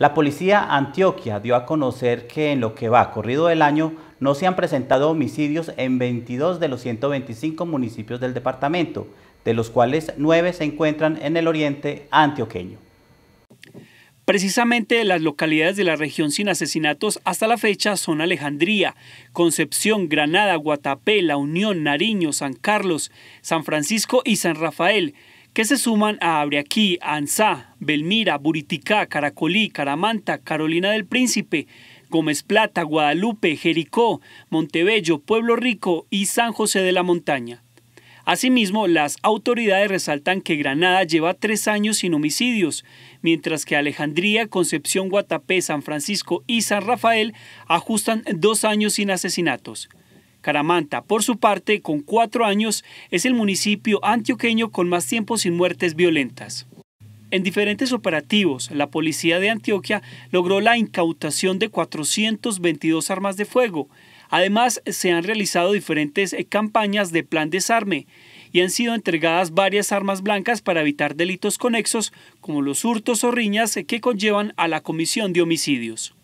La policía Antioquia dio a conocer que en lo que va corrido del año no se han presentado homicidios en 22 de los 125 municipios del departamento, de los cuales 9 se encuentran en el oriente antioqueño. Precisamente las localidades de la región sin asesinatos hasta la fecha son Alejandría, Concepción, Granada, Guatapé, La Unión, Nariño, San Carlos, San Francisco y San Rafael, que se suman a Abriaquí, Ansá, Belmira, Buriticá, Caracolí, Caramanta, Carolina del Príncipe, Gómez Plata, Guadalupe, Jericó, Montebello, Pueblo Rico y San José de la Montaña. Asimismo, las autoridades resaltan que Granada lleva tres años sin homicidios, mientras que Alejandría, Concepción, Guatapé, San Francisco y San Rafael ajustan dos años sin asesinatos. Caramanta, por su parte, con cuatro años, es el municipio antioqueño con más tiempo sin muertes violentas. En diferentes operativos, la policía de Antioquia logró la incautación de 422 armas de fuego. Además, se han realizado diferentes eh, campañas de plan desarme y han sido entregadas varias armas blancas para evitar delitos conexos como los hurtos o riñas eh, que conllevan a la comisión de homicidios.